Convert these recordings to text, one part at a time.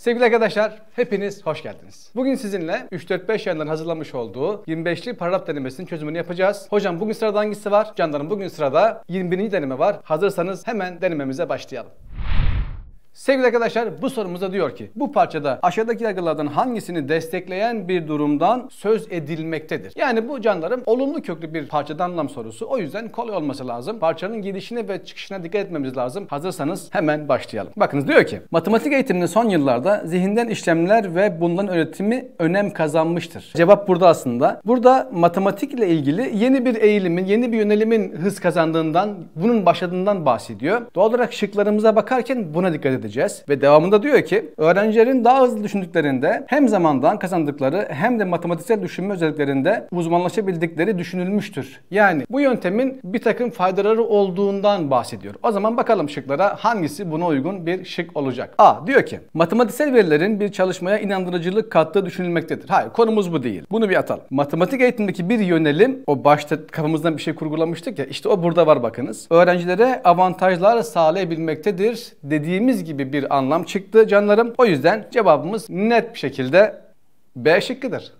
Sevgili arkadaşlar, hepiniz hoş geldiniz. Bugün sizinle 3-4-5 yanların hazırlamış olduğu 25'li paragraf denemesinin çözümünü yapacağız. Hocam bugün sırada hangisi var? Canlarım bugün sırada 21. deneme var. Hazırsanız hemen denememize başlayalım. Sevgili arkadaşlar bu sorumuza diyor ki bu parçada aşağıdaki yargılardan hangisini destekleyen bir durumdan söz edilmektedir? Yani bu canlarım olumlu köklü bir parçada anlam sorusu. O yüzden kolay olması lazım. Parçanın gidişine ve çıkışına dikkat etmemiz lazım. Hazırsanız hemen başlayalım. Bakınız diyor ki matematik eğitiminin son yıllarda zihinden işlemler ve bundan öğretimi önem kazanmıştır. Cevap burada aslında. Burada matematikle ilgili yeni bir eğilimin, yeni bir yönelimin hız kazandığından, bunun başladığından bahsediyor. Doğal olarak şıklarımıza bakarken buna dikkat edelim edeceğiz. Ve devamında diyor ki öğrencilerin daha hızlı düşündüklerinde hem zamandan kazandıkları hem de matematiksel düşünme özelliklerinde uzmanlaşabildikleri düşünülmüştür. Yani bu yöntemin bir takım faydaları olduğundan bahsediyor. O zaman bakalım şıklara hangisi buna uygun bir şık olacak. A diyor ki matematiksel verilerin bir çalışmaya inandırıcılık kattığı düşünülmektedir. Hayır konumuz bu değil. Bunu bir atalım. Matematik eğitimindeki bir yönelim o başta kafamızdan bir şey kurgulamıştık ya işte o burada var bakınız. Öğrencilere avantajlar sağlayabilmektedir dediğimiz gibi gibi bir anlam çıktı canlarım. O yüzden cevabımız net bir şekilde B şıkkıdır.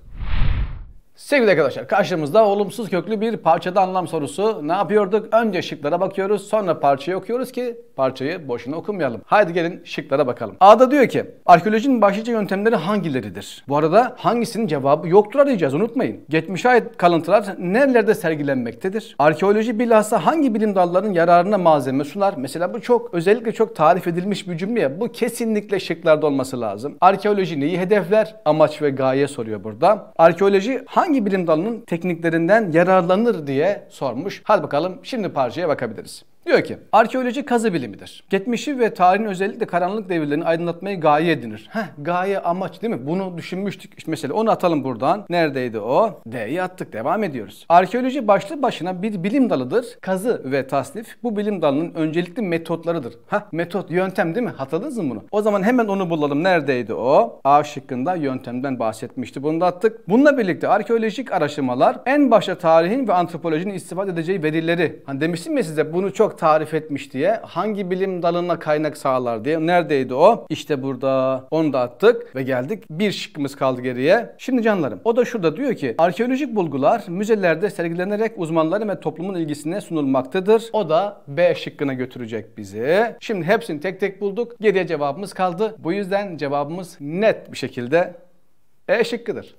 Sevgili arkadaşlar karşımızda olumsuz köklü bir parçada anlam sorusu. Ne yapıyorduk? Önce şıklara bakıyoruz sonra parçayı okuyoruz ki parçayı boşuna okumayalım. Haydi gelin şıklara bakalım. A'da diyor ki arkeolojinin başlıca yöntemleri hangileridir? Bu arada hangisinin cevabı yoktur arayacağız unutmayın. Geçmişe ait kalıntılar nerelerde sergilenmektedir? Arkeoloji bilhassa hangi bilim dallarının yararına malzeme sunar? Mesela bu çok özellikle çok tarif edilmiş bir cümle ya. Bu kesinlikle şıklarda olması lazım. Arkeoloji neyi hedefler? Amaç ve gaye soruyor burada. Arkeoloji hangi hangi bilim dalının tekniklerinden yararlanır diye sormuş. Hadi bakalım şimdi parçaya bakabiliriz. Diyor ki arkeoloji kazı bilimidir. Geçmişi ve tarihin özellikle karanlık devirlerini aydınlatmayı gaye edinir. Heh gaye amaç değil mi? Bunu düşünmüştük. İşte mesela onu atalım buradan. Neredeydi o? D'yi attık. Devam ediyoruz. Arkeoloji başlı başına bir bilim dalıdır. Kazı ve tasnif bu bilim dalının öncelikli metotlarıdır. Ha, metot yöntem değil mi? Hatırladınız mı bunu? O zaman hemen onu bulalım. Neredeydi o? A şıkkında yöntemden bahsetmişti. Bunu da attık. Bununla birlikte arkeolojik araştırmalar en başta tarihin ve antropolojinin istifade edeceği verileri. Hani demiştim ya size bunu çok tarif etmiş diye hangi bilim dalına kaynak sağlar diye. Neredeydi o? İşte burada. Onu da attık ve geldik. Bir şıkkımız kaldı geriye. Şimdi canlarım o da şurada diyor ki arkeolojik bulgular müzelerde sergilenerek uzmanların ve toplumun ilgisine sunulmaktadır. O da B şıkkına götürecek bizi. Şimdi hepsini tek tek bulduk. Geriye cevabımız kaldı. Bu yüzden cevabımız net bir şekilde E şıkkıdır.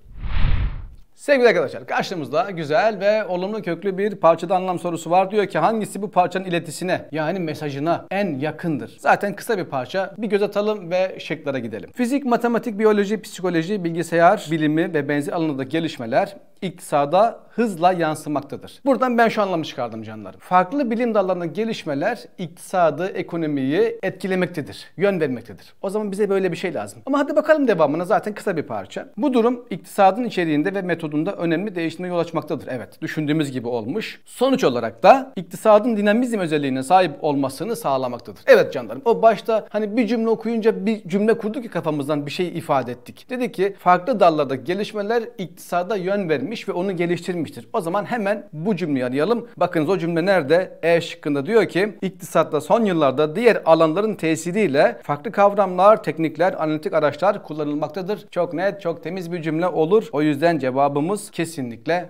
Sevgili arkadaşlar karşımızda güzel ve olumlu köklü bir parçada anlam sorusu var. Diyor ki hangisi bu parçanın iletisine yani mesajına en yakındır? Zaten kısa bir parça. Bir göz atalım ve şeklere gidelim. Fizik, matematik, biyoloji, psikoloji, bilgisayar bilimi ve benzeri alanındaki gelişmeler iktisada hızla yansımaktadır. Buradan ben şu anlamı çıkardım canlarım. Farklı bilim dallarının gelişmeler iktisadı, ekonomiyi etkilemektedir, yön vermektedir. O zaman bize böyle bir şey lazım. Ama hadi bakalım devamına zaten kısa bir parça. Bu durum iktisadın içeriğinde ve metodunda önemli değişime yol açmaktadır. Evet, düşündüğümüz gibi olmuş. Sonuç olarak da iktisadın dinamizm özelliğine sahip olmasını sağlamaktadır. Evet canlarım, o başta hani bir cümle okuyunca bir cümle kurduk ki kafamızdan bir şey ifade ettik. Dedi ki farklı dallarda gelişmeler iktisada yön vermiş öğrenmiş ve onu geliştirmiştir. O zaman hemen bu cümleyi arayalım. Bakınız o cümle nerede? E şıkkında diyor ki iktisatta son yıllarda diğer alanların tesiriyle farklı kavramlar, teknikler, analitik araçlar kullanılmaktadır. Çok net, çok temiz bir cümle olur. O yüzden cevabımız kesinlikle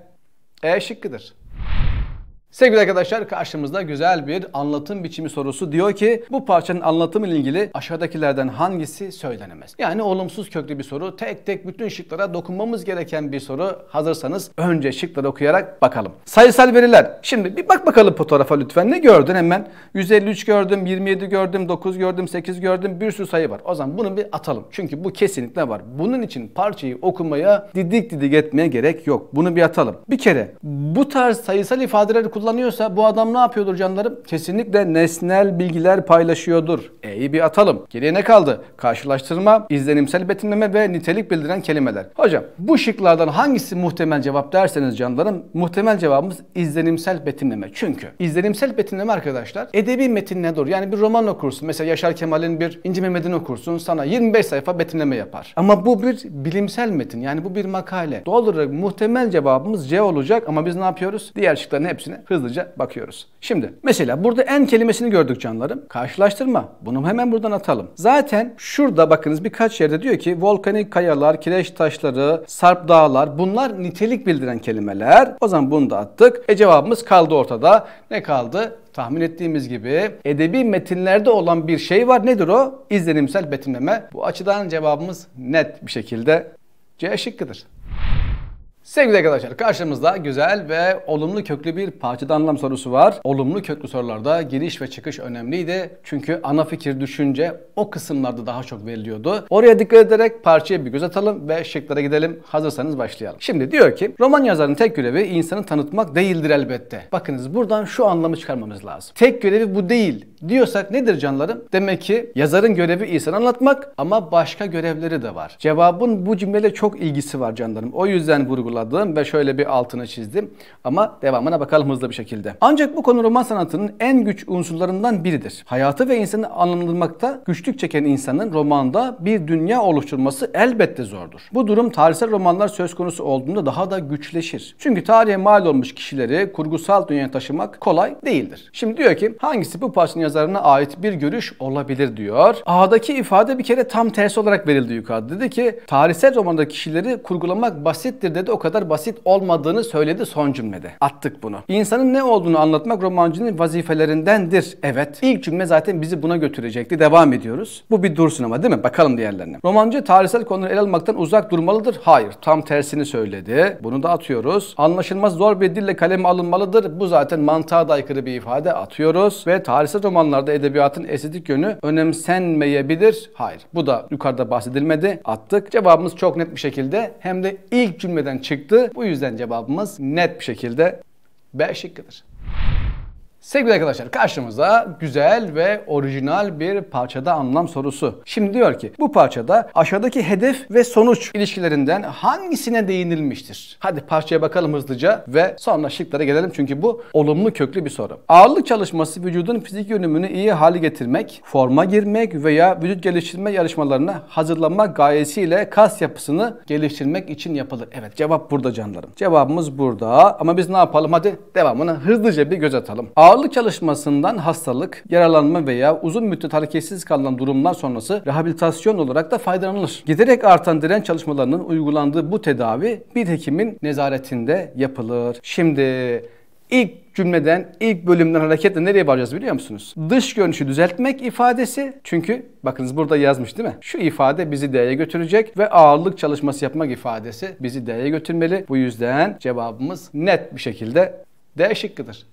E şıkkıdır. Sevgili arkadaşlar karşımızda güzel bir anlatım biçimi sorusu diyor ki bu parçanın anlatımı ile ilgili aşağıdakilerden hangisi söylenemez? Yani olumsuz köklü bir soru. Tek tek bütün şıklara dokunmamız gereken bir soru. Hazırsanız önce şıkları okuyarak bakalım. Sayısal veriler. Şimdi bir bak bakalım fotoğrafa lütfen. Ne gördün hemen? 153 gördüm, 27 gördüm, 9 gördüm, 8 gördüm. Bir sürü sayı var. O zaman bunu bir atalım. Çünkü bu kesinlikle var. Bunun için parçayı okumaya didik didik etmeye gerek yok. Bunu bir atalım. Bir kere bu tarz sayısal ifadeleri kullanmak kullanıyorsa bu adam ne yapıyordur canlarım? Kesinlikle nesnel bilgiler paylaşıyordur. E'yi bir atalım. Geriye ne kaldı? Karşılaştırma, izlenimsel betimleme ve nitelik bildiren kelimeler. Hocam bu şıklardan hangisi muhtemel cevap derseniz canlarım muhtemel cevabımız izlenimsel betimleme. Çünkü izlenimsel betimleme arkadaşlar edebi metin ne dur Yani bir roman okursun. Mesela Yaşar Kemal'in bir İnci Mehmet'in okursun. Sana 25 sayfa betimleme yapar. Ama bu bir bilimsel metin. Yani bu bir makale. Doğal olarak muhtemel cevabımız C olacak ama biz ne yapıyoruz? Diğer şıkların hepsini hızlıca bakıyoruz. Şimdi mesela burada en kelimesini gördük canlarım. Karşılaştırma. Bunu hemen buradan atalım. Zaten şurada bakınız birkaç yerde diyor ki volkanik kayalar, kireç taşları, sarp dağlar bunlar nitelik bildiren kelimeler. O zaman bunu da attık. E cevabımız kaldı ortada. Ne kaldı? tahmin ettiğimiz gibi edebi metinlerde olan bir şey var. Nedir o? İzlenimsel betimleme. Bu açıdan cevabımız net bir şekilde C şıkkıdır. Sevgili arkadaşlar karşımızda güzel ve olumlu köklü bir parçada anlam sorusu var. Olumlu köklü sorularda giriş ve çıkış önemliydi. Çünkü ana fikir düşünce o kısımlarda daha çok veriliyordu. Oraya dikkat ederek parçaya bir göz atalım ve şıklara gidelim. Hazırsanız başlayalım. Şimdi diyor ki roman yazarının tek görevi insanı tanıtmak değildir elbette. Bakınız buradan şu anlamı çıkarmamız lazım. Tek görevi bu değil diyorsak nedir canlarım? Demek ki yazarın görevi insanı anlatmak ama başka görevleri de var. Cevabın bu cümleyle çok ilgisi var canlarım. O yüzden vurguladım vurguladım ve şöyle bir altını çizdim. Ama devamına bakalım hızlı bir şekilde. Ancak bu konu roman sanatının en güç unsurlarından biridir. Hayatı ve insanı anlamlandırmakta güçlük çeken insanın romanda bir dünya oluşturması elbette zordur. Bu durum tarihsel romanlar söz konusu olduğunda daha da güçleşir. Çünkü tarihe mal olmuş kişileri kurgusal dünyaya taşımak kolay değildir. Şimdi diyor ki hangisi bu parçanın yazarına ait bir görüş olabilir diyor. A'daki ifade bir kere tam tersi olarak verildi yukarıda. Dedi ki tarihsel romanda kişileri kurgulamak basittir dedi. O kadar basit olmadığını söyledi son cümlede. Attık bunu. İnsanın ne olduğunu anlatmak romancının vazifelerindendir. Evet. İlk cümle zaten bizi buna götürecekti. Devam ediyoruz. Bu bir dursun ama değil mi? Bakalım diğerlerine. Romancı tarihsel konuları ele almaktan uzak durmalıdır. Hayır. Tam tersini söyledi. Bunu da atıyoruz. Anlaşılmaz zor bir dille kaleme alınmalıdır. Bu zaten mantığa da aykırı bir ifade atıyoruz. Ve tarihsel romanlarda edebiyatın estetik yönü önemsenmeyebilir. Hayır. Bu da yukarıda bahsedilmedi. Attık. Cevabımız çok net bir şekilde hem de ilk cümleden çıktı çıktı. Bu yüzden cevabımız net bir şekilde B şıkkıdır. Sevgili arkadaşlar karşımıza güzel ve orijinal bir parçada anlam sorusu. Şimdi diyor ki bu parçada aşağıdaki hedef ve sonuç ilişkilerinden hangisine değinilmiştir? Hadi parçaya bakalım hızlıca ve sonra şıklara gelelim çünkü bu olumlu köklü bir soru. Ağırlık çalışması vücudun fizik yönümünü iyi hale getirmek, forma girmek veya vücut geliştirme yarışmalarına hazırlanmak gayesiyle kas yapısını geliştirmek için yapılır. Evet cevap burada canlarım. Cevabımız burada ama biz ne yapalım hadi devamını hızlıca bir göz atalım. Ağırlık Ağırlık çalışmasından hastalık, yaralanma veya uzun müddet hareketsiz kalan durumlar sonrası rehabilitasyon olarak da faydalanılır. Giderek artan direnç çalışmalarının uygulandığı bu tedavi bir hekimin nezaretinde yapılır. Şimdi ilk cümleden, ilk bölümden hareketle nereye varacağız biliyor musunuz? Dış görünüşü düzeltmek ifadesi. Çünkü bakınız burada yazmış değil mi? Şu ifade bizi D'ye götürecek ve ağırlık çalışması yapmak ifadesi bizi D'ye götürmeli. Bu yüzden cevabımız net bir şekilde D şıkkıdır.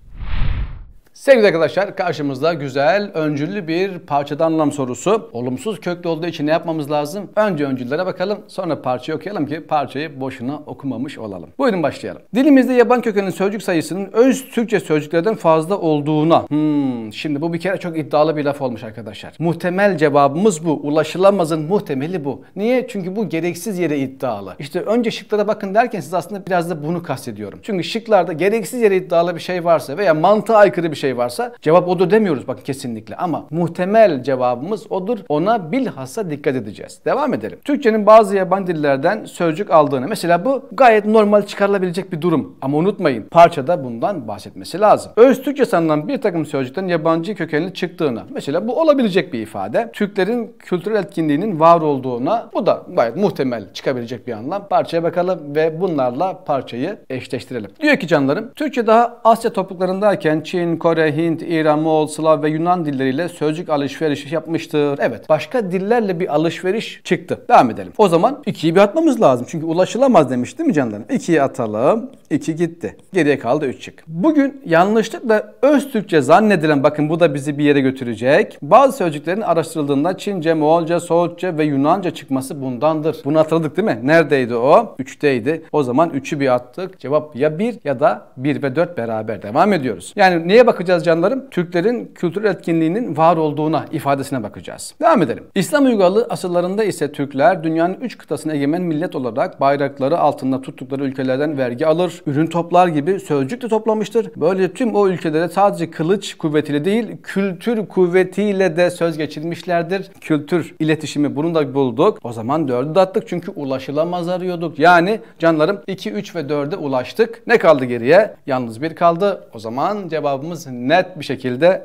Sevgili arkadaşlar karşımızda güzel, öncüllü bir parçada anlam sorusu. Olumsuz köklü olduğu için ne yapmamız lazım? Önce öncüllere bakalım sonra parçayı okuyalım ki parçayı boşuna okumamış olalım. Buyurun başlayalım. Dilimizde yaban kökenin sözcük sayısının öz Türkçe sözcüklerden fazla olduğuna. Hmm, şimdi bu bir kere çok iddialı bir laf olmuş arkadaşlar. Muhtemel cevabımız bu. Ulaşılamazın muhtemeli bu. Niye? Çünkü bu gereksiz yere iddialı. İşte önce şıklara bakın derken siz aslında biraz da bunu kastediyorum. Çünkü şıklarda gereksiz yere iddialı bir şey varsa veya mantığa aykırı bir şey şey varsa cevap odur demiyoruz bakın kesinlikle ama muhtemel cevabımız odur. Ona bilhassa dikkat edeceğiz. Devam edelim. Türkçenin bazı yabancı dillerden sözcük aldığını mesela bu gayet normal çıkarılabilecek bir durum. Ama unutmayın parçada bundan bahsetmesi lazım. Öz Türkçe sanılan bir takım sözcükten yabancı kökenli çıktığına mesela bu olabilecek bir ifade. Türklerin kültürel etkinliğinin var olduğuna bu da gayet muhtemel çıkabilecek bir anlam. Parçaya bakalım ve bunlarla parçayı eşleştirelim. Diyor ki canlarım Türkçe daha Asya topluluklarındayken Çin, Kore, Kore, Hint, İran, Moğol, Slav ve Yunan dilleriyle sözcük alışverişi yapmıştır. Evet başka dillerle bir alışveriş çıktı. Devam edelim. O zaman 2'yi bir atmamız lazım. Çünkü ulaşılamaz demiş değil mi canlarım? 2'yi atalım. 2 gitti. Geriye kaldı 3 çık. Bugün yanlışlıkla öz Türkçe zannedilen bakın bu da bizi bir yere götürecek. Bazı sözcüklerin araştırıldığında Çince, Moğolca, Soğutça ve Yunanca çıkması bundandır. Bunu hatırladık değil mi? Neredeydi o? 3'teydi. O zaman 3'ü bir attık. Cevap ya 1 ya da 1 ve 4 beraber devam ediyoruz. Yani neye bakacağız? bakacağız canlarım? Türklerin kültürel etkinliğinin var olduğuna, ifadesine bakacağız. Devam edelim. İslam uygarlığı asırlarında ise Türkler dünyanın 3 kıtasına egemen millet olarak bayrakları altında tuttukları ülkelerden vergi alır, ürün toplar gibi sözcük de toplamıştır. Böyle tüm o ülkelere sadece kılıç kuvvetiyle değil, kültür kuvvetiyle de söz geçirmişlerdir. Kültür iletişimi bunu da bulduk. O zaman 4'ü de attık çünkü ulaşılamaz arıyorduk. Yani canlarım 2, 3 ve 4'e ulaştık. Ne kaldı geriye? Yalnız bir kaldı. O zaman cevabımız cümlesi net bir şekilde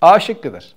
A şıkkıdır.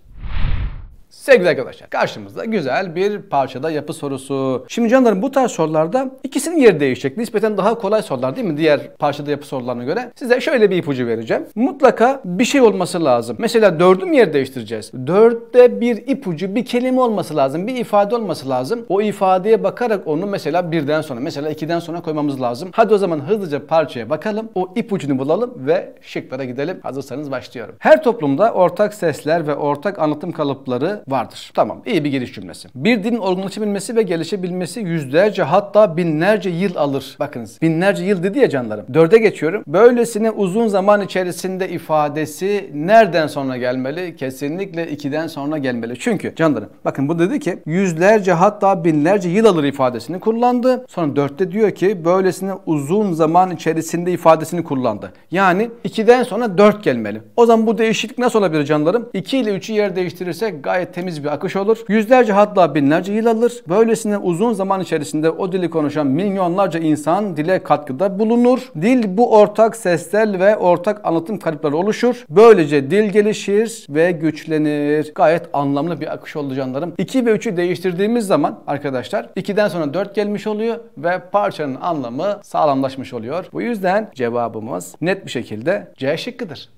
Sevgili arkadaşlar karşımızda güzel bir parçada yapı sorusu. Şimdi canlarım bu tarz sorularda ikisinin yeri değişecek. Nispeten daha kolay sorular değil mi diğer parçada yapı sorularına göre? Size şöyle bir ipucu vereceğim. Mutlaka bir şey olması lazım. Mesela dördüm yer değiştireceğiz. Dörtte bir ipucu bir kelime olması lazım. Bir ifade olması lazım. O ifadeye bakarak onu mesela birden sonra mesela ikiden sonra koymamız lazım. Hadi o zaman hızlıca parçaya bakalım. O ipucunu bulalım ve şıklara gidelim. Hazırsanız başlıyorum. Her toplumda ortak sesler ve ortak anlatım kalıpları vardır. Tamam iyi bir giriş cümlesi. Bir dinin olgunlaşabilmesi ve gelişebilmesi yüzlerce hatta binlerce yıl alır. Bakınız binlerce yıl dedi ya canlarım. Dörde geçiyorum. Böylesine uzun zaman içerisinde ifadesi nereden sonra gelmeli? Kesinlikle ikiden sonra gelmeli. Çünkü canlarım bakın bu dedi ki yüzlerce hatta binlerce yıl alır ifadesini kullandı. Sonra dörtte diyor ki böylesine uzun zaman içerisinde ifadesini kullandı. Yani ikiden sonra dört gelmeli. O zaman bu değişiklik nasıl olabilir canlarım? 2 ile 3'ü yer değiştirirsek gayet temiz bir akış olur. Yüzlerce hatta binlerce yıl alır. Böylesine uzun zaman içerisinde o dili konuşan milyonlarca insan dile katkıda bulunur. Dil bu ortak sesler ve ortak anlatım kalıpları oluşur. Böylece dil gelişir ve güçlenir. Gayet anlamlı bir akış oldu canlarım. 2 ve 3'ü değiştirdiğimiz zaman arkadaşlar 2'den sonra 4 gelmiş oluyor ve parçanın anlamı sağlamlaşmış oluyor. Bu yüzden cevabımız net bir şekilde C şıkkıdır.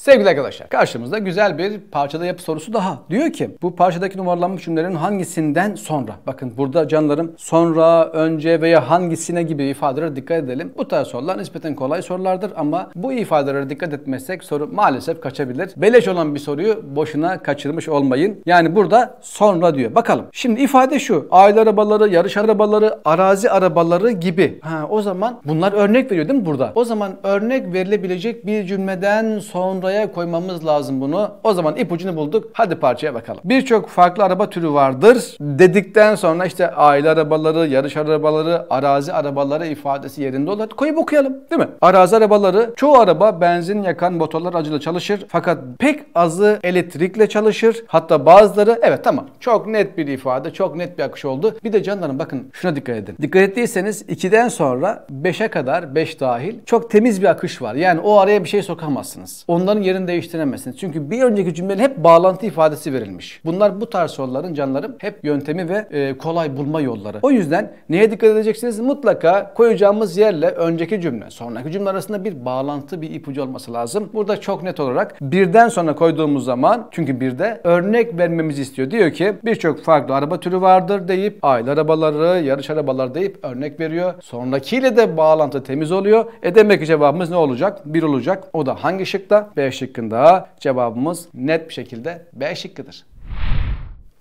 Sevgili arkadaşlar karşımızda güzel bir parçada yapı sorusu daha. Diyor ki bu parçadaki numaralanmış cümlelerin hangisinden sonra? Bakın burada canlarım sonra, önce veya hangisine gibi ifadelere dikkat edelim. Bu tarz sorular nispeten kolay sorulardır ama bu ifadelere dikkat etmezsek soru maalesef kaçabilir. Beleş olan bir soruyu boşuna kaçırmış olmayın. Yani burada sonra diyor. Bakalım. Şimdi ifade şu. Aile arabaları, yarış arabaları, arazi arabaları gibi. Ha, o zaman bunlar örnek veriyor değil mi burada? O zaman örnek verilebilecek bir cümleden sonra sıraya koymamız lazım bunu. O zaman ipucunu bulduk. Hadi parçaya bakalım. Birçok farklı araba türü vardır. Dedikten sonra işte aile arabaları, yarış arabaları, arazi arabaları ifadesi yerinde olur. Koyup okuyalım değil mi? Arazi arabaları çoğu araba benzin yakan motorlar acılı çalışır. Fakat pek azı elektrikle çalışır. Hatta bazıları evet tamam. Çok net bir ifade, çok net bir akış oldu. Bir de canlarım bakın şuna dikkat edin. Dikkat ettiyseniz 2'den sonra 5'e kadar 5 dahil çok temiz bir akış var. Yani o araya bir şey sokamazsınız. Onların bunların yerini değiştiremezsiniz. Çünkü bir önceki cümlede hep bağlantı ifadesi verilmiş. Bunlar bu tarz soruların canlarım hep yöntemi ve e, kolay bulma yolları. O yüzden neye dikkat edeceksiniz? Mutlaka koyacağımız yerle önceki cümle, sonraki cümle arasında bir bağlantı, bir ipucu olması lazım. Burada çok net olarak birden sonra koyduğumuz zaman çünkü bir de örnek vermemizi istiyor. Diyor ki birçok farklı araba türü vardır deyip aile arabaları, yarış arabaları deyip örnek veriyor. Sonrakiyle de bağlantı temiz oluyor. E demek ki cevabımız ne olacak? Bir olacak. O da hangi şıkta? B B şıkkında cevabımız net bir şekilde B şıkkıdır.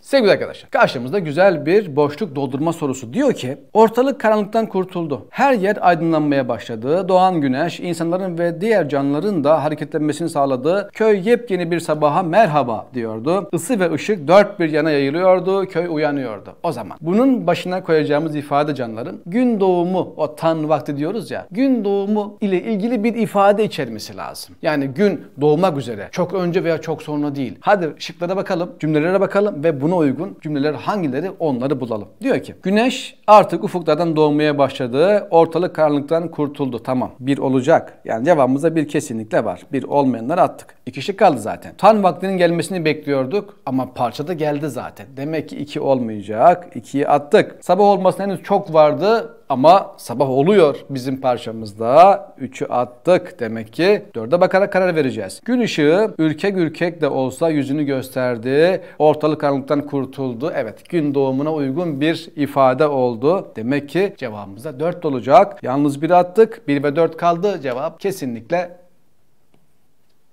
Sevgili arkadaşlar, karşımızda güzel bir boşluk doldurma sorusu. Diyor ki, ortalık karanlıktan kurtuldu. Her yer aydınlanmaya başladı. Doğan güneş, insanların ve diğer canlıların da hareketlenmesini sağladı. Köy yepyeni bir sabaha merhaba diyordu. Isı ve ışık dört bir yana yayılıyordu. Köy uyanıyordu. O zaman bunun başına koyacağımız ifade canlarım, gün doğumu, o tan vakti diyoruz ya, gün doğumu ile ilgili bir ifade içermesi lazım. Yani gün doğmak üzere, çok önce veya çok sonra değil. Hadi şıklara bakalım, cümlelere bakalım ve bunu uygun cümleler hangileri onları bulalım. Diyor ki güneş artık ufuklardan doğmaya başladı. Ortalık karanlıktan kurtuldu. Tamam. Bir olacak. Yani cevabımızda bir kesinlikle var. Bir olmayanlar attık. İki şık kaldı zaten. Tan vaktinin gelmesini bekliyorduk ama parça da geldi zaten. Demek ki iki olmayacak. İkiyi attık. Sabah olmasına henüz çok vardı ama sabah oluyor bizim parçamızda. 3'ü attık demek ki 4'e bakarak karar vereceğiz. Gün ışığı ürkek ürkek de olsa yüzünü gösterdi. Ortalık karanlıktan kurtuldu. Evet gün doğumuna uygun bir ifade oldu. Demek ki cevabımızda 4 olacak. Yalnız 1 attık. 1 ve 4 kaldı. Cevap kesinlikle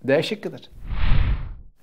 D şıkkıdır.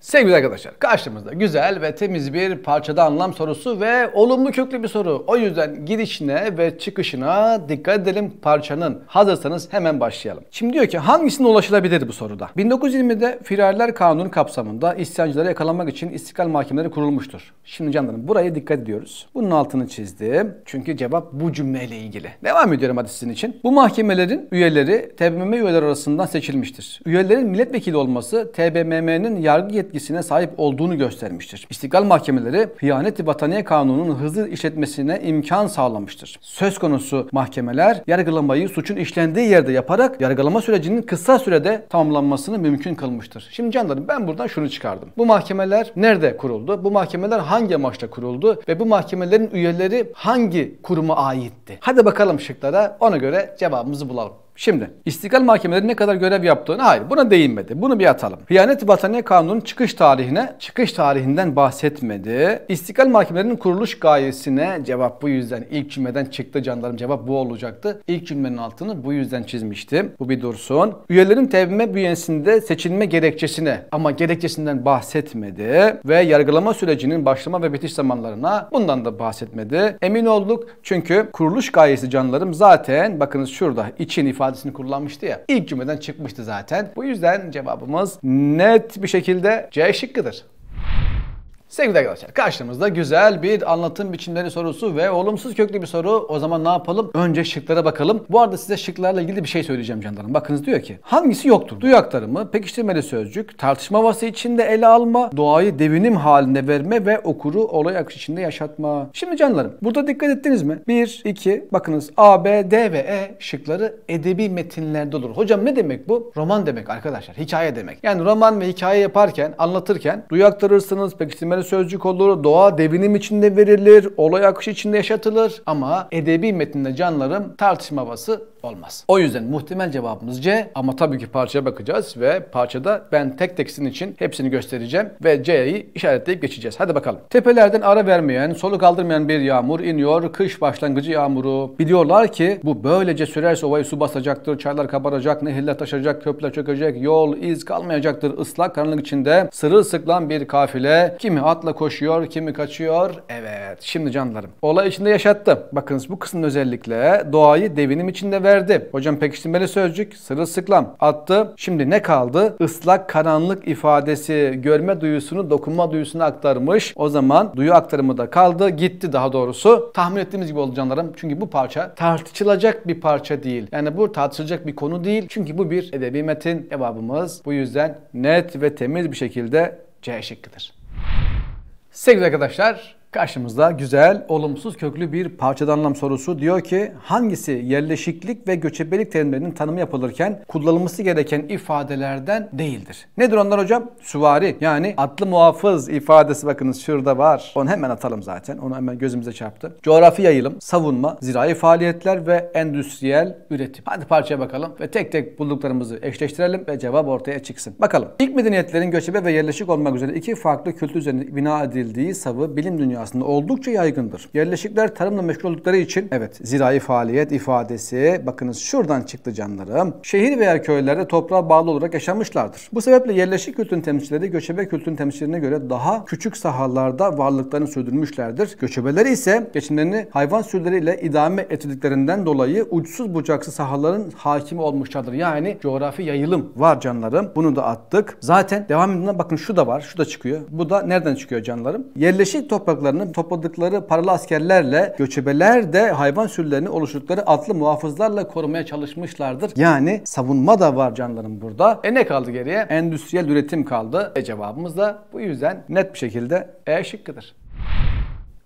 Sevgili arkadaşlar, karşımızda güzel ve temiz bir parçada anlam sorusu ve olumlu köklü bir soru. O yüzden girişine ve çıkışına dikkat edelim parçanın. Hazırsanız hemen başlayalım. Şimdi diyor ki hangisine ulaşılabilir bu soruda? 1920'de firarlar Kanunu kapsamında isyancıları yakalamak için istiklal mahkemeleri kurulmuştur. Şimdi canlarım buraya dikkat ediyoruz. Bunun altını çizdim. Çünkü cevap bu cümleyle ilgili. Devam ediyorum hadi sizin için. Bu mahkemelerin üyeleri TBMM üyeleri arasından seçilmiştir. Üyelerin milletvekili olması TBMM'nin yargı yetkileri yetkisine sahip olduğunu göstermiştir. İstiklal mahkemeleri Hıyaneti Vataniye Kanunu'nun hızlı işletmesine imkan sağlamıştır. Söz konusu mahkemeler yargılamayı suçun işlendiği yerde yaparak yargılama sürecinin kısa sürede tamamlanmasını mümkün kılmıştır. Şimdi canlarım ben buradan şunu çıkardım. Bu mahkemeler nerede kuruldu? Bu mahkemeler hangi amaçla kuruldu? Ve bu mahkemelerin üyeleri hangi kuruma aitti? Hadi bakalım şıklara ona göre cevabımızı bulalım. Şimdi istiklal mahkemeleri ne kadar görev yaptığını hayır buna değinmedi. Bunu bir atalım. Hıyanet-i Vataniye Kanunu'nun çıkış tarihine çıkış tarihinden bahsetmedi. İstiklal mahkemelerinin kuruluş gayesine cevap bu yüzden ilk cümleden çıktı canlarım cevap bu olacaktı. İlk cümlenin altını bu yüzden çizmiştim. Bu bir dursun. Üyelerin tevme bünyesinde seçilme gerekçesine ama gerekçesinden bahsetmedi ve yargılama sürecinin başlama ve bitiş zamanlarına bundan da bahsetmedi. Emin olduk çünkü kuruluş gayesi canlarım zaten bakınız şurada için ifade ifadesini kullanmıştı ya. İlk cümleden çıkmıştı zaten. Bu yüzden cevabımız net bir şekilde C şıkkıdır. Sevgili arkadaşlar karşımızda güzel bir anlatım biçimleri sorusu ve olumsuz köklü bir soru. O zaman ne yapalım? Önce şıklara bakalım. Bu arada size şıklarla ilgili bir şey söyleyeceğim canlarım. Bakınız diyor ki hangisi yoktur? Duyu aktarımı, pekiştirmeli sözcük, tartışma havası içinde ele alma, doğayı devinim haline verme ve okuru olay akış içinde yaşatma. Şimdi canlarım burada dikkat ettiniz mi? 1, 2 bakınız A, B, D ve E şıkları edebi metinlerde olur. Hocam ne demek bu? Roman demek arkadaşlar. Hikaye demek. Yani roman ve hikaye yaparken, anlatırken duyu aktarırsınız, pekiştirmeli sözcük olur, doğa devinim içinde verilir, olay akışı içinde yaşatılır ama edebi metinde canlarım tartışma havası olmaz. O yüzden muhtemel cevabımız C ama tabii ki parçaya bakacağız ve parçada ben tek teksin için hepsini göstereceğim ve C'yi işaretleyip geçeceğiz. Hadi bakalım. Tepelerden ara vermeyen, soluk kaldırmayan bir yağmur iniyor. Kış başlangıcı yağmuru. Biliyorlar ki bu böylece sürerse ovayı su basacaktır, çaylar kabaracak, nehirler taşacak, köprüler çökecek, yol, iz kalmayacaktır. Islak karanlık içinde sırılsıklan bir kafile. Kimi atla koşuyor, kimi kaçıyor. Evet, şimdi canlarım. Olay içinde yaşattım. Bakınız bu kısım özellikle doğayı devinim içinde ve verdi. Hocam pekiştirmeli sözcük sırılsıklam attı. Şimdi ne kaldı? Islak karanlık ifadesi görme duyusunu dokunma duyusuna aktarmış. O zaman duyu aktarımı da kaldı. Gitti daha doğrusu. Tahmin ettiğimiz gibi oldu canlarım. Çünkü bu parça tartışılacak bir parça değil. Yani bu tartışılacak bir konu değil. Çünkü bu bir edebi metin. Cevabımız bu yüzden net ve temiz bir şekilde C şıkkıdır. Sevgili arkadaşlar Karşımızda güzel, olumsuz köklü bir parçada anlam sorusu. Diyor ki hangisi yerleşiklik ve göçebelik terimlerinin tanımı yapılırken kullanılması gereken ifadelerden değildir? Nedir onlar hocam? Süvari yani atlı muhafız ifadesi bakınız şurada var. Onu hemen atalım zaten. Onu hemen gözümüze çarptı. Coğrafi yayılım, savunma, zirai faaliyetler ve endüstriyel üretim. Hadi parçaya bakalım ve tek tek bulduklarımızı eşleştirelim ve cevap ortaya çıksın. Bakalım. İlk medeniyetlerin göçebe ve yerleşik olmak üzere iki farklı kültür üzerine bina edildiği savı bilim dünyası aslında oldukça yaygındır. Yerleşikler tarımla meşgul oldukları için evet zirai faaliyet ifadesi bakınız şuradan çıktı canlarım. Şehir veya köylerde toprağa bağlı olarak yaşamışlardır. Bu sebeple yerleşik kültürün temsilcileri göçebe kültürün temsilcilerine göre daha küçük sahalarda varlıklarını sürdürmüşlerdir. Göçebeleri ise geçimlerini hayvan sürüleriyle idame ettirdiklerinden dolayı uçsuz bucaksız sahaların hakimi olmuşlardır. Yani coğrafi yayılım var canlarım. Bunu da attık. Zaten devamında bakın şu da var. Şu da çıkıyor. Bu da nereden çıkıyor canlarım? Yerleşik topraklar olduklarını topladıkları paralı askerlerle göçebeler de hayvan sürülerini oluşturdukları atlı muhafızlarla korumaya çalışmışlardır. Yani savunma da var canlarım burada. E ne kaldı geriye? Endüstriyel üretim kaldı. E cevabımız da bu yüzden net bir şekilde E şıkkıdır.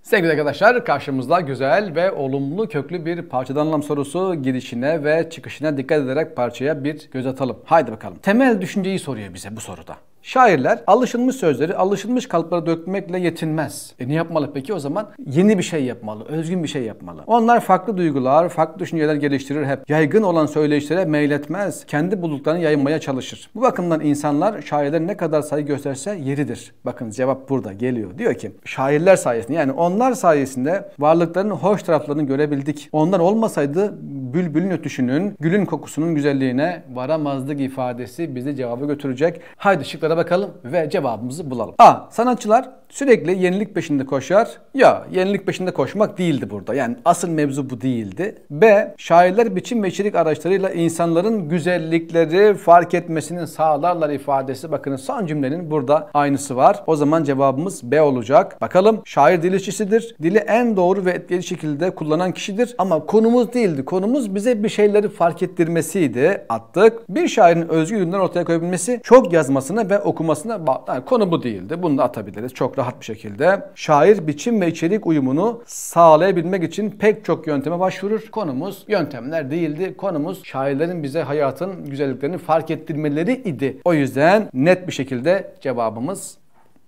Sevgili arkadaşlar karşımızda güzel ve olumlu köklü bir parçadan anlam sorusu girişine ve çıkışına dikkat ederek parçaya bir göz atalım. Haydi bakalım. Temel düşünceyi soruyor bize bu soruda. Şairler alışılmış sözleri alışılmış kalıplara dökmekle yetinmez. E ne yapmalı peki o zaman? Yeni bir şey yapmalı, özgün bir şey yapmalı. Onlar farklı duygular, farklı düşünceler geliştirir hep. Yaygın olan söyleyişlere meyletmez. Kendi bulduklarını yayınmaya çalışır. Bu bakımdan insanlar şairler ne kadar saygı gösterse yeridir. Bakın cevap burada geliyor. Diyor ki şairler sayesinde yani onlar sayesinde varlıkların hoş taraflarını görebildik. Onlar olmasaydı bülbülün ötüşünün, gülün kokusunun güzelliğine varamazdık ifadesi bizi cevaba götürecek. Haydi şıklara bakalım ve cevabımızı bulalım. A. Sanatçılar sürekli yenilik peşinde koşar. Ya yenilik peşinde koşmak değildi burada. Yani asıl mevzu bu değildi. B. Şairler biçim ve içerik araçlarıyla insanların güzellikleri fark etmesini sağlarlar ifadesi. Bakın son cümlenin burada aynısı var. O zaman cevabımız B olacak. Bakalım şair dil işçisidir. Dili en doğru ve etkili şekilde kullanan kişidir. Ama konumuz değildi. Konumuz bize bir şeyleri fark ettirmesiydi. Attık. Bir şairin özgü ürünler ortaya koyabilmesi çok yazmasını ve şeklinde okumasına yani konu bu değildi. Bunu da atabiliriz çok rahat bir şekilde. Şair biçim ve içerik uyumunu sağlayabilmek için pek çok yönteme başvurur. Konumuz yöntemler değildi. Konumuz şairlerin bize hayatın güzelliklerini fark ettirmeleri idi. O yüzden net bir şekilde cevabımız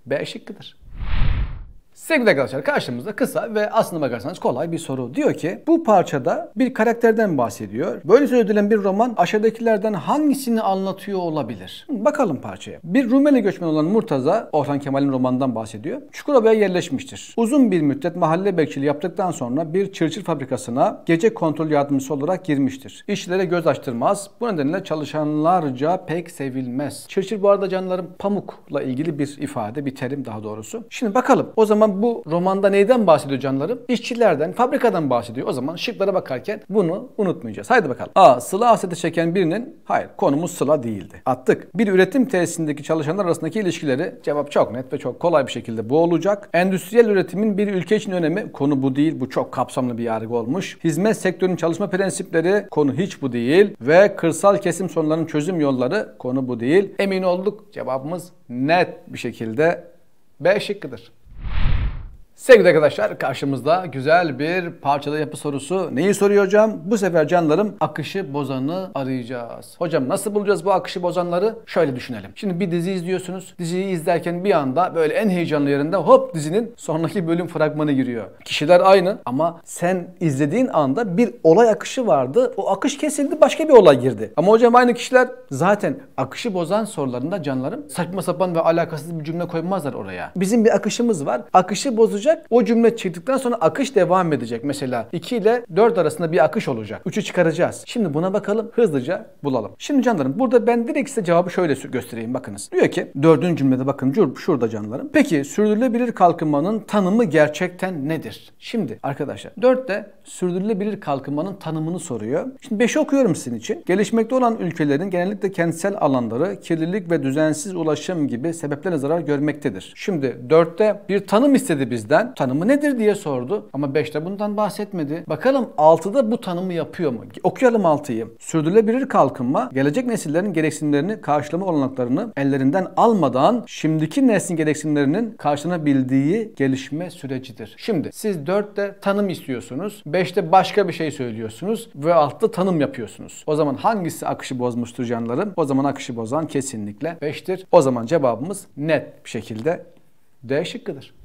B şıkkıdır. Sevgili arkadaşlar karşımızda kısa ve aslına bakarsanız kolay bir soru. Diyor ki bu parçada bir karakterden bahsediyor. Böyle söz bir roman aşağıdakilerden hangisini anlatıyor olabilir? Bakalım parçaya. Bir Rumeli göçmeni olan Murtaza, Orhan Kemal'in romanından bahsediyor. Çukurova'ya yerleşmiştir. Uzun bir müddet mahalle bekçiliği yaptıktan sonra bir çırçır fabrikasına gece kontrol yardımcısı olarak girmiştir. İşçilere göz açtırmaz. Bu nedenle çalışanlarca pek sevilmez. Çırçır bu arada canlarım pamukla ilgili bir ifade, bir terim daha doğrusu. Şimdi bakalım o zaman zaman bu romanda neyden bahsediyor canlarım? İşçilerden, fabrikadan bahsediyor. O zaman şıklara bakarken bunu unutmayacağız. Haydi bakalım. A. Sıla hasreti çeken birinin hayır konumuz sıla değildi. Attık. Bir üretim tesisindeki çalışanlar arasındaki ilişkileri cevap çok net ve çok kolay bir şekilde bu olacak. Endüstriyel üretimin bir ülke için önemi konu bu değil. Bu çok kapsamlı bir yargı olmuş. Hizmet sektörünün çalışma prensipleri konu hiç bu değil. Ve kırsal kesim sorunlarının çözüm yolları konu bu değil. Emin olduk cevabımız net bir şekilde B şıkkıdır. Sevgili arkadaşlar karşımızda güzel bir parçalı yapı sorusu. Neyi soruyor hocam? Bu sefer canlarım akışı bozanı arayacağız. Hocam nasıl bulacağız bu akışı bozanları? Şöyle düşünelim. Şimdi bir dizi izliyorsunuz. Diziyi izlerken bir anda böyle en heyecanlı yerinde hop dizinin sonraki bölüm fragmanı giriyor. Kişiler aynı ama sen izlediğin anda bir olay akışı vardı. O akış kesildi başka bir olay girdi. Ama hocam aynı kişiler zaten akışı bozan sorularında canlarım saçma sapan ve alakasız bir cümle koymazlar oraya. Bizim bir akışımız var. Akışı bozucu olacak. O cümle çıktıktan sonra akış devam edecek. Mesela 2 ile 4 arasında bir akış olacak. 3'ü çıkaracağız. Şimdi buna bakalım. Hızlıca bulalım. Şimdi canlarım burada ben direkt size cevabı şöyle göstereyim. Bakınız. Diyor ki dördüncü cümlede bakın şurada canlarım. Peki sürdürülebilir kalkınmanın tanımı gerçekten nedir? Şimdi arkadaşlar 4'te sürdürülebilir kalkınmanın tanımını soruyor. Şimdi 5'i okuyorum sizin için. Gelişmekte olan ülkelerin genellikle kentsel alanları kirlilik ve düzensiz ulaşım gibi sebeplerle zarar görmektedir. Şimdi 4'te bir tanım istedi bizden birinden tanımı nedir diye sordu. Ama 5'te bundan bahsetmedi. Bakalım 6'da bu tanımı yapıyor mu? Okuyalım 6'yı. Sürdürülebilir kalkınma, gelecek nesillerin gereksinimlerini karşılama olanaklarını ellerinden almadan şimdiki neslin gereksinimlerinin karşılanabildiği gelişme sürecidir. Şimdi siz 4'te tanım istiyorsunuz. 5'te başka bir şey söylüyorsunuz ve 6'da tanım yapıyorsunuz. O zaman hangisi akışı bozmuştur canlarım? O zaman akışı bozan kesinlikle 5'tir. O zaman cevabımız net bir şekilde D şıkkıdır.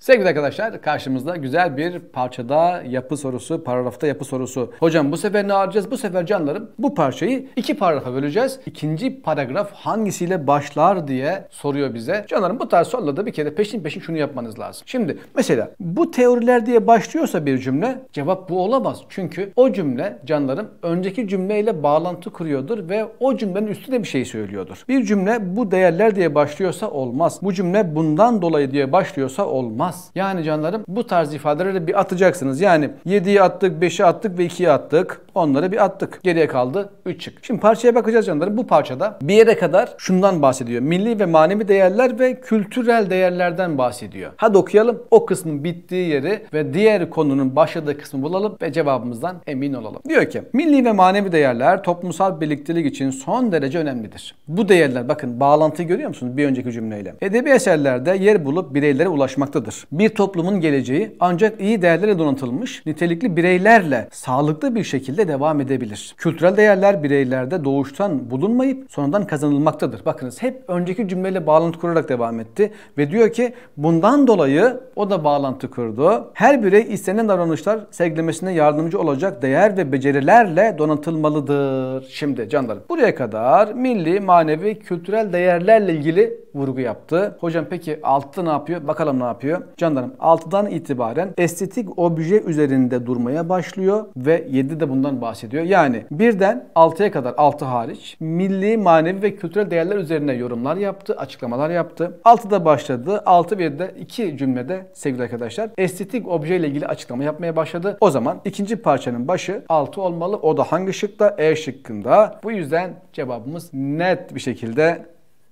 Sevgili arkadaşlar karşımızda güzel bir parçada yapı sorusu, paragrafta yapı sorusu. Hocam bu sefer ne arayacağız? Bu sefer canlarım bu parçayı iki paragrafa böleceğiz. İkinci paragraf hangisiyle başlar diye soruyor bize. Canlarım bu tarz sorularda bir kere peşin peşin şunu yapmanız lazım. Şimdi mesela bu teoriler diye başlıyorsa bir cümle cevap bu olamaz. Çünkü o cümle canlarım önceki cümleyle bağlantı kuruyordur ve o cümlenin üstüne bir şey söylüyordur. Bir cümle bu değerler diye başlıyorsa olmaz. Bu cümle bundan dolayı diye başlıyorsa olmaz olmaz. Yani canlarım bu tarz ifadeleri bir atacaksınız. Yani 7'yi attık, 5'i attık ve 2'yi attık. Onları bir attık. Geriye kaldı 3 çık. Şimdi parçaya bakacağız canlarım. Bu parçada bir yere kadar şundan bahsediyor. Milli ve manevi değerler ve kültürel değerlerden bahsediyor. Hadi okuyalım. O kısmın bittiği yeri ve diğer konunun başladığı kısmı bulalım ve cevabımızdan emin olalım. Diyor ki milli ve manevi değerler toplumsal birliktelik için son derece önemlidir. Bu değerler bakın bağlantıyı görüyor musunuz bir önceki cümleyle? Edebi eserlerde yer bulup bireylere ulaşmaktadır. Bir toplumun geleceği ancak iyi değerlere donatılmış, nitelikli bireylerle sağlıklı bir şekilde devam edebilir. Kültürel değerler bireylerde doğuştan bulunmayıp sonradan kazanılmaktadır. Bakınız hep önceki cümleyle bağlantı kurarak devam etti ve diyor ki bundan dolayı o da bağlantı kurdu. Her birey istenen davranışlar sergilemesine yardımcı olacak değer ve becerilerle donatılmalıdır. Şimdi canlarım buraya kadar milli, manevi, kültürel değerlerle ilgili vurgu yaptı. Hocam peki altta ne yapıyor? Bakalım ne yapıyor? Canlarım 6'dan itibaren estetik obje üzerinde durmaya başlıyor ve 7 de bundan bahsediyor. Yani birden 6'ya kadar 6 hariç milli, manevi ve kültürel değerler üzerine yorumlar yaptı, açıklamalar yaptı. 6'da başladı. 6 1'de 2 cümlede sevgili arkadaşlar estetik obje ile ilgili açıklama yapmaya başladı. O zaman ikinci parçanın başı 6 olmalı. O da hangi şıkta? E şıkkında. Bu yüzden cevabımız net bir şekilde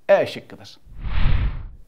E şıkkıdır.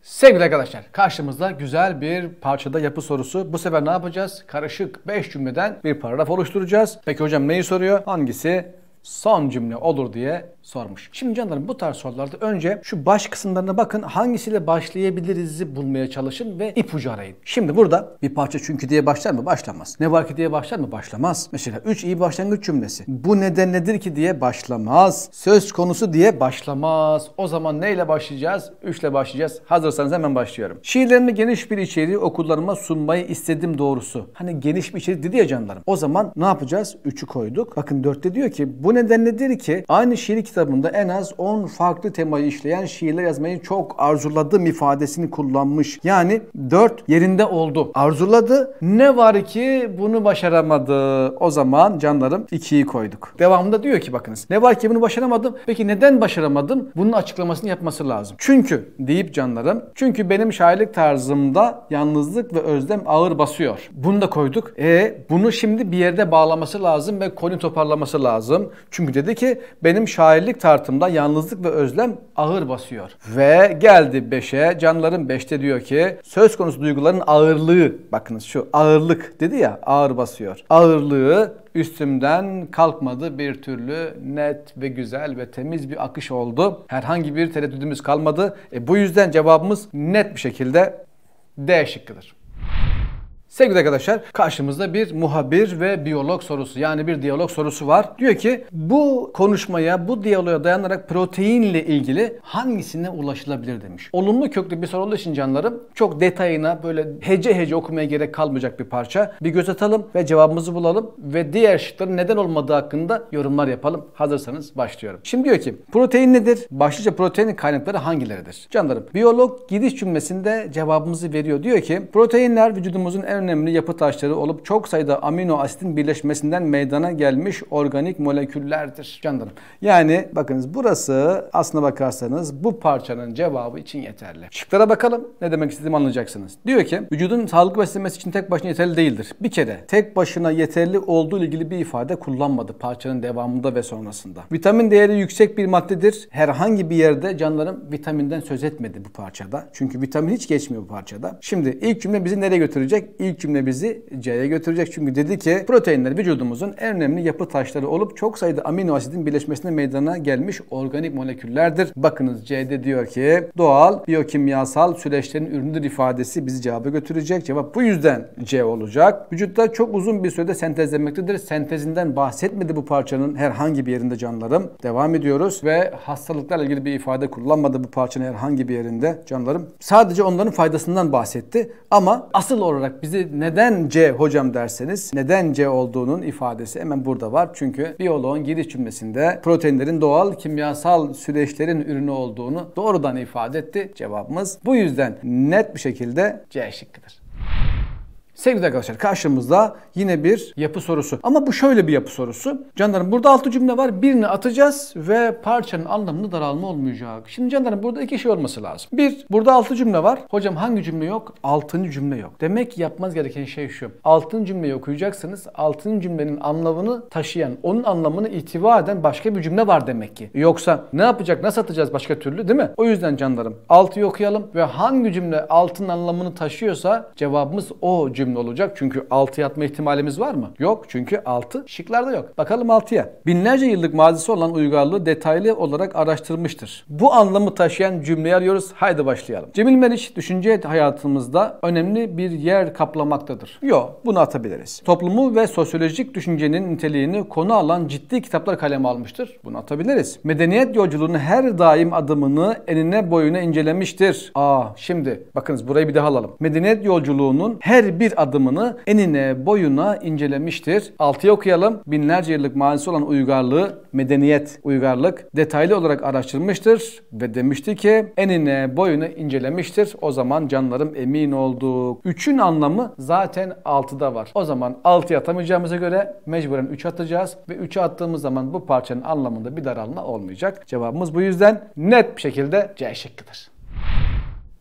Sevgili arkadaşlar, karşımızda güzel bir parçada yapı sorusu. Bu sefer ne yapacağız? Karışık 5 cümleden bir paragraf oluşturacağız. Peki hocam neyi soruyor? Hangisi son cümle olur diye sormuş. Şimdi canlarım bu tarz sorularda önce şu baş kısımlarına bakın. Hangisiyle başlayabiliriz'i bulmaya çalışın ve ipucu arayın. Şimdi burada bir parça çünkü diye başlar mı? Başlamaz. Ne var ki diye başlar mı? Başlamaz. Mesela 3 iyi başlangıç cümlesi. Bu neden nedir ki diye başlamaz. Söz konusu diye başlamaz. O zaman neyle başlayacağız? 3 ile başlayacağız. Hazırsanız hemen başlıyorum. Şiirlerini geniş bir içeriği okullarıma sunmayı istedim doğrusu. Hani geniş bir içerik dedi ya canlarım. O zaman ne yapacağız? 3'ü koyduk. Bakın 4'te diyor ki bu neden nedir ki aynı şiiri kitabı kitabında en az 10 farklı temayı işleyen şiirler yazmayı çok arzuladığım ifadesini kullanmış. Yani 4 yerinde oldu. Arzuladı. Ne var ki bunu başaramadı. O zaman canlarım 2'yi koyduk. Devamında diyor ki bakınız. Ne var ki bunu başaramadım. Peki neden başaramadım? Bunun açıklamasını yapması lazım. Çünkü deyip canlarım. Çünkü benim şairlik tarzımda yalnızlık ve özlem ağır basıyor. Bunu da koyduk. E bunu şimdi bir yerde bağlaması lazım ve konu toparlaması lazım. Çünkü dedi ki benim şairlik bireysellik tartımda yalnızlık ve özlem ağır basıyor. Ve geldi 5'e, canların 5'te diyor ki söz konusu duyguların ağırlığı, bakınız şu ağırlık dedi ya ağır basıyor. Ağırlığı üstümden kalkmadı bir türlü net ve güzel ve temiz bir akış oldu. Herhangi bir tereddüdümüz kalmadı. E, bu yüzden cevabımız net bir şekilde D şıkkıdır. Sevgili arkadaşlar karşımızda bir muhabir ve biyolog sorusu yani bir diyalog sorusu var. Diyor ki bu konuşmaya bu diyaloğa dayanarak proteinle ilgili hangisine ulaşılabilir demiş. Olumlu köklü bir soru olduğu için canlarım çok detayına böyle hece hece okumaya gerek kalmayacak bir parça. Bir göz atalım ve cevabımızı bulalım ve diğer şıkların neden olmadığı hakkında yorumlar yapalım. Hazırsanız başlıyorum. Şimdi diyor ki protein nedir? Başlıca proteinin kaynakları hangileridir? Canlarım biyolog gidiş cümlesinde cevabımızı veriyor. Diyor ki proteinler vücudumuzun en önemli yapı taşları olup çok sayıda amino asitin birleşmesinden meydana gelmiş organik moleküllerdir. Canlarım. Yani bakınız burası aslına bakarsanız bu parçanın cevabı için yeterli. Şıklara bakalım. Ne demek istediğimi anlayacaksınız. Diyor ki vücudun sağlık beslenmesi için tek başına yeterli değildir. Bir kere tek başına yeterli olduğu ile ilgili bir ifade kullanmadı parçanın devamında ve sonrasında. Vitamin değeri yüksek bir maddedir. Herhangi bir yerde canlarım vitaminden söz etmedi bu parçada. Çünkü vitamin hiç geçmiyor bu parçada. Şimdi ilk cümle bizi nereye götürecek? ilk cümle bizi C'ye götürecek. Çünkü dedi ki proteinler vücudumuzun en önemli yapı taşları olup çok sayıda amino asidin birleşmesine meydana gelmiş organik moleküllerdir. Bakınız C'de diyor ki doğal biyokimyasal süreçlerin ürünüdür ifadesi bizi cevaba götürecek. Cevap bu yüzden C olacak. Vücutta çok uzun bir sürede sentezlenmektedir. Sentezinden bahsetmedi bu parçanın herhangi bir yerinde canlarım. Devam ediyoruz ve hastalıklarla ilgili bir ifade kullanmadı bu parçanın herhangi bir yerinde canlarım. Sadece onların faydasından bahsetti ama asıl olarak bizi Şimdi neden C hocam derseniz neden C olduğunun ifadesi hemen burada var. Çünkü biyoloğun giriş cümlesinde proteinlerin doğal kimyasal süreçlerin ürünü olduğunu doğrudan ifade etti. Cevabımız bu yüzden net bir şekilde C şıkkıdır. Sevgili arkadaşlar karşımızda yine bir yapı sorusu. Ama bu şöyle bir yapı sorusu. Canlarım burada altı cümle var. Birini atacağız ve parçanın anlamını daralma olmayacak. Şimdi canlarım burada iki şey olması lazım. Bir, burada altı cümle var. Hocam hangi cümle yok? Altıncı cümle yok. Demek ki yapmanız gereken şey şu. Altıncı cümleyi okuyacaksınız. Altıncı cümlenin anlamını taşıyan, onun anlamını ihtiva eden başka bir cümle var demek ki. Yoksa ne yapacak, nasıl atacağız başka türlü değil mi? O yüzden canlarım altıyı okuyalım ve hangi cümle altın anlamını taşıyorsa cevabımız o cümle verimli olacak? Çünkü 6 yatma ihtimalimiz var mı? Yok çünkü 6 şıklarda yok. Bakalım 6'ya. Binlerce yıllık mazisi olan uygarlığı detaylı olarak araştırmıştır. Bu anlamı taşıyan cümleyi arıyoruz. Haydi başlayalım. Cemil Meriç düşünce hayatımızda önemli bir yer kaplamaktadır. Yok bunu atabiliriz. Toplumu ve sosyolojik düşüncenin niteliğini konu alan ciddi kitaplar kaleme almıştır. Bunu atabiliriz. Medeniyet yolculuğunun her daim adımını enine boyuna incelemiştir. Aa şimdi bakınız burayı bir daha alalım. Medeniyet yolculuğunun her bir adımını enine boyuna incelemiştir. 6'ya okuyalım. Binlerce yıllık manisi olan uygarlığı, medeniyet, uygarlık detaylı olarak araştırmıştır ve demişti ki enine boyunu incelemiştir. O zaman canlarım emin olduk. Üçün anlamı zaten altıda var. O zaman altı atamayacağımıza göre mecburen üç atacağız ve 3'e attığımız zaman bu parçanın anlamında bir daralma olmayacak. Cevabımız bu yüzden net bir şekilde C şıkkıdır.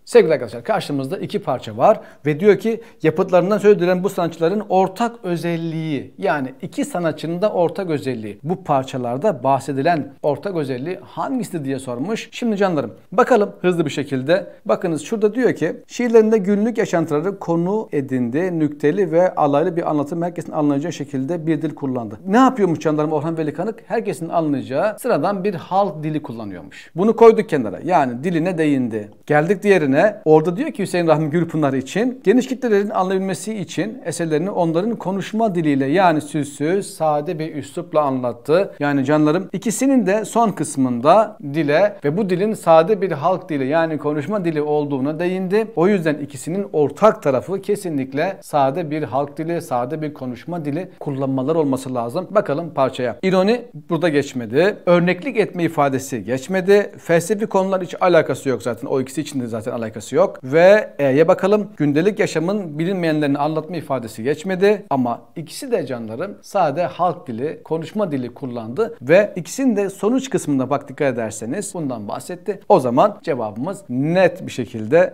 Sevgili arkadaşlar karşımızda iki parça var ve diyor ki yapıtlarından söz edilen bu sanatçıların ortak özelliği yani iki sanatçının da ortak özelliği. Bu parçalarda bahsedilen ortak özelliği hangisi diye sormuş. Şimdi canlarım bakalım hızlı bir şekilde. Bakınız şurada diyor ki şiirlerinde günlük yaşantıları konu edindi. Nükteli ve alaylı bir anlatım herkesin anlayacağı şekilde bir dil kullandı. Ne yapıyormuş canlarım Orhan Velikanık? Herkesin anlayacağı sıradan bir halk dili kullanıyormuş. Bunu koyduk kenara yani diline değindi. Geldik diğerine üzerine orada diyor ki Hüseyin Rahmi Gülpınar için geniş kitlelerin anlayabilmesi için eserlerini onların konuşma diliyle yani süzsüz, sade bir üslupla anlattı. Yani canlarım ikisinin de son kısmında dile ve bu dilin sade bir halk dili yani konuşma dili olduğuna değindi. O yüzden ikisinin ortak tarafı kesinlikle sade bir halk dili, sade bir konuşma dili kullanmalar olması lazım. Bakalım parçaya. İroni burada geçmedi. Örneklik etme ifadesi geçmedi. Felsefi konular hiç alakası yok zaten. O ikisi için de zaten alakası alakası yok. Ve E'ye bakalım. Gündelik yaşamın bilinmeyenlerini anlatma ifadesi geçmedi. Ama ikisi de canlarım sade halk dili, konuşma dili kullandı. Ve ikisinin de sonuç kısmında bak dikkat ederseniz bundan bahsetti. O zaman cevabımız net bir şekilde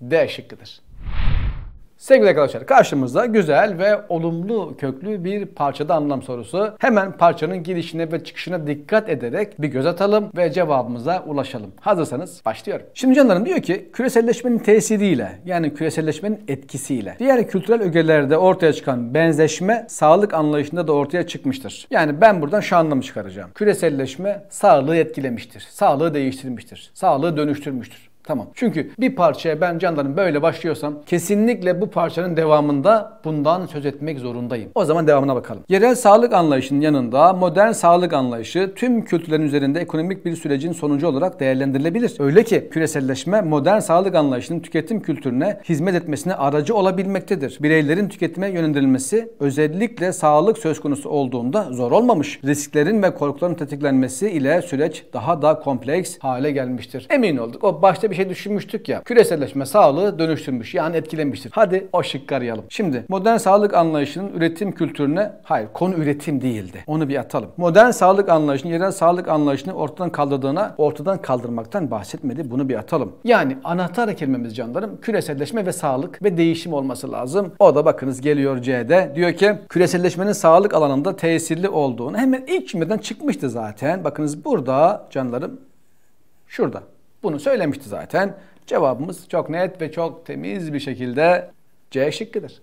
D şıkkıdır. Sevgili arkadaşlar karşımızda güzel ve olumlu köklü bir parçada anlam sorusu. Hemen parçanın girişine ve çıkışına dikkat ederek bir göz atalım ve cevabımıza ulaşalım. Hazırsanız başlıyorum. Şimdi canlarım diyor ki küreselleşmenin tesiriyle yani küreselleşmenin etkisiyle diğer kültürel ögelerde ortaya çıkan benzeşme sağlık anlayışında da ortaya çıkmıştır. Yani ben buradan şu anlamı çıkaracağım. Küreselleşme sağlığı etkilemiştir. Sağlığı değiştirmiştir. Sağlığı dönüştürmüştür. Tamam. Çünkü bir parçaya ben canlarım böyle başlıyorsam kesinlikle bu parçanın devamında bundan söz etmek zorundayım. O zaman devamına bakalım. Yerel sağlık anlayışının yanında modern sağlık anlayışı tüm kültürlerin üzerinde ekonomik bir sürecin sonucu olarak değerlendirilebilir. Öyle ki küreselleşme modern sağlık anlayışının tüketim kültürüne hizmet etmesine aracı olabilmektedir. Bireylerin tüketime yönlendirilmesi özellikle sağlık söz konusu olduğunda zor olmamış. Risklerin ve korkuların tetiklenmesi ile süreç daha da kompleks hale gelmiştir. Emin olduk. O başta bir şey düşünmüştük ya. Küreselleşme sağlığı dönüştürmüş yani etkilemiştir. Hadi o şıkkı arayalım. Şimdi modern sağlık anlayışının üretim kültürüne hayır konu üretim değildi. Onu bir atalım. Modern sağlık anlayışının yerel sağlık anlayışını ortadan kaldırdığına ortadan kaldırmaktan bahsetmedi. Bunu bir atalım. Yani anahtar kelimemiz canlarım küreselleşme ve sağlık ve değişim olması lazım. O da bakınız geliyor C'de. Diyor ki küreselleşmenin sağlık alanında tesirli olduğunu hemen ilk cümleden çıkmıştı zaten. Bakınız burada canlarım şurada. Bunu söylemişti zaten. Cevabımız çok net ve çok temiz bir şekilde C şıkkıdır.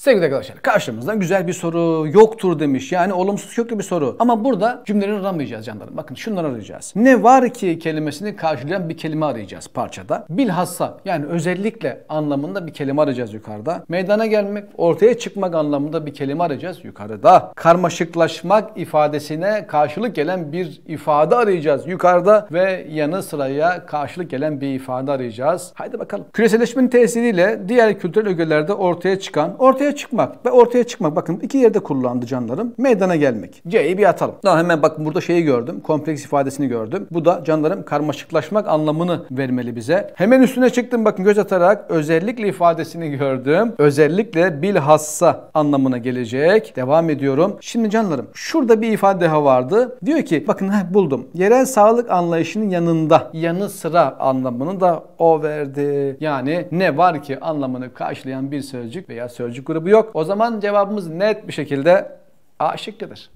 Sevgili arkadaşlar karşımızda güzel bir soru yoktur demiş. Yani olumsuz köklü bir soru. Ama burada cümleleri aramayacağız canlarım. Bakın şunları arayacağız. Ne var ki kelimesini karşılayan bir kelime arayacağız parçada. Bilhassa yani özellikle anlamında bir kelime arayacağız yukarıda. Meydana gelmek, ortaya çıkmak anlamında bir kelime arayacağız yukarıda. Karmaşıklaşmak ifadesine karşılık gelen bir ifade arayacağız yukarıda ve yanı sıraya karşılık gelen bir ifade arayacağız. Haydi bakalım. Küreselleşmenin tesiriyle diğer kültürel ögelerde ortaya çıkan, ortaya ortaya çıkmak ve ortaya çıkmak bakın iki yerde kullandı canlarım. Meydana gelmek. C'yi bir atalım. Daha hemen bakın burada şeyi gördüm. Kompleks ifadesini gördüm. Bu da canlarım karmaşıklaşmak anlamını vermeli bize. Hemen üstüne çıktım bakın göz atarak özellikle ifadesini gördüm. Özellikle bilhassa anlamına gelecek. Devam ediyorum. Şimdi canlarım şurada bir ifade daha vardı. Diyor ki bakın heh, buldum. Yerel sağlık anlayışının yanında yanı sıra anlamını da o verdi. Yani ne var ki anlamını karşılayan bir sözcük veya sözcük grubu grubu yok. O zaman cevabımız net bir şekilde A şıkkıdır.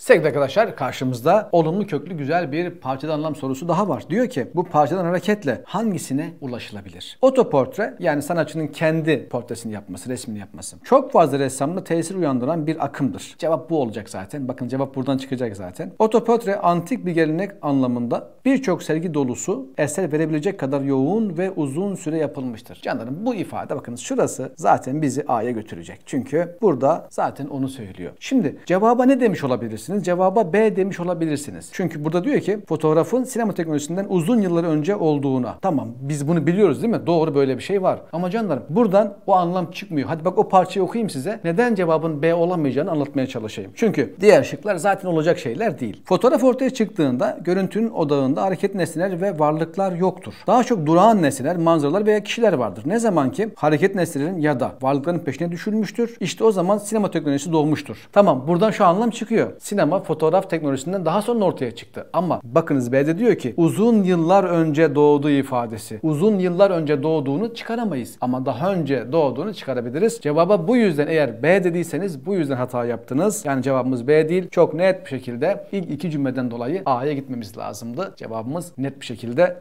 Sevgili arkadaşlar karşımızda olumlu köklü güzel bir parçalı anlam sorusu daha var. Diyor ki bu parçadan hareketle hangisine ulaşılabilir? Otoportre yani sanatçının kendi portresini yapması, resmini yapması. Çok fazla ressamda tesir uyandıran bir akımdır. Cevap bu olacak zaten. Bakın cevap buradan çıkacak zaten. Otoportre antik bir gelenek anlamında birçok sergi dolusu eser verebilecek kadar yoğun ve uzun süre yapılmıştır. Canlarım bu ifade bakın şurası zaten bizi A'ya götürecek. Çünkü burada zaten onu söylüyor. Şimdi cevaba ne demiş olabilirsiniz? olabilirsiniz. Cevaba B demiş olabilirsiniz. Çünkü burada diyor ki fotoğrafın sinema teknolojisinden uzun yıllar önce olduğuna. Tamam biz bunu biliyoruz değil mi? Doğru böyle bir şey var. Ama canlarım buradan o anlam çıkmıyor. Hadi bak o parçayı okuyayım size. Neden cevabın B olamayacağını anlatmaya çalışayım. Çünkü diğer şıklar zaten olacak şeyler değil. Fotoğraf ortaya çıktığında görüntünün odağında hareket nesneler ve varlıklar yoktur. Daha çok durağan nesneler, manzaralar veya kişiler vardır. Ne zaman ki hareket nesnelerin ya da varlıkların peşine düşülmüştür. İşte o zaman sinema teknolojisi doğmuştur. Tamam buradan şu anlam çıkıyor. Sinema sinema fotoğraf teknolojisinden daha sonra ortaya çıktı. Ama bakınız B'de diyor ki uzun yıllar önce doğduğu ifadesi. Uzun yıllar önce doğduğunu çıkaramayız ama daha önce doğduğunu çıkarabiliriz. Cevaba bu yüzden eğer B dediyseniz bu yüzden hata yaptınız. Yani cevabımız B değil. Çok net bir şekilde ilk iki cümleden dolayı A'ya gitmemiz lazımdı. Cevabımız net bir şekilde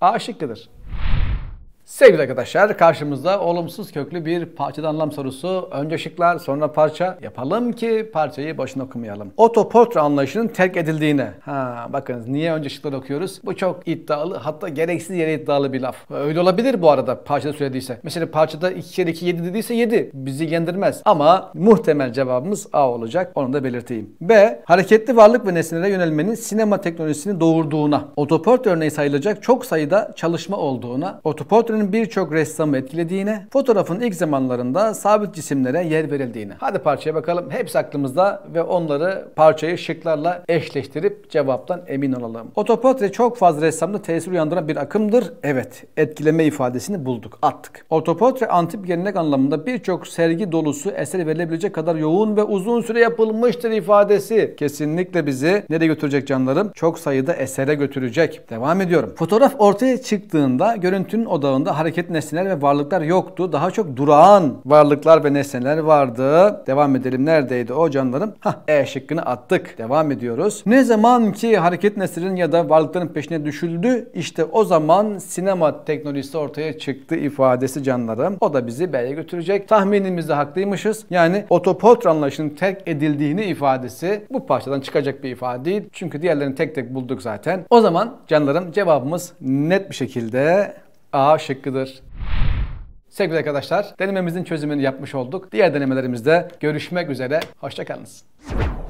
A şıkkıdır. Sevgili arkadaşlar karşımızda olumsuz köklü bir parçada anlam sorusu. Önce şıklar sonra parça yapalım ki parçayı boşuna okumayalım. Otoportre anlayışının terk edildiğine. Ha bakınız niye önce şıkları okuyoruz? Bu çok iddialı hatta gereksiz yere iddialı bir laf. Öyle olabilir bu arada parçada söylediyse. Mesela parçada 2 kere 2 7 dediyse 7. Bizi yendirmez. Ama muhtemel cevabımız A olacak. Onu da belirteyim. B. Hareketli varlık ve nesnelere yönelmenin sinema teknolojisini doğurduğuna. Otoportre örneği sayılacak çok sayıda çalışma olduğuna. Otoportre döneminin birçok ressamı etkilediğine, fotoğrafın ilk zamanlarında sabit cisimlere yer verildiğine. Hadi parçaya bakalım. Hepsi aklımızda ve onları parçayı şıklarla eşleştirip cevaptan emin olalım. Otoportre çok fazla ressamda tesir uyandıran bir akımdır. Evet, etkileme ifadesini bulduk, attık. Otoportre antip gelenek anlamında birçok sergi dolusu eser verilebilecek kadar yoğun ve uzun süre yapılmıştır ifadesi. Kesinlikle bizi nereye götürecek canlarım? Çok sayıda esere götürecek. Devam ediyorum. Fotoğraf ortaya çıktığında görüntünün odağında Burada hareket nesneler ve varlıklar yoktu. Daha çok durağan varlıklar ve nesneler vardı. Devam edelim. Neredeydi o canlarım? Hah E şıkkını attık. Devam ediyoruz. Ne zaman ki hareket nesnelerin ya da varlıkların peşine düşüldü işte o zaman sinema teknolojisi ortaya çıktı ifadesi canlarım. O da bizi B'ye götürecek. Tahminimizde haklıymışız. Yani otopot anlayışının terk edildiğini ifadesi bu parçadan çıkacak bir ifade değil. Çünkü diğerlerini tek tek bulduk zaten. O zaman canlarım cevabımız net bir şekilde A şıkkıdır. Sevgili arkadaşlar, denememizin çözümünü yapmış olduk. Diğer denemelerimizde görüşmek üzere. Hoşçakalınız.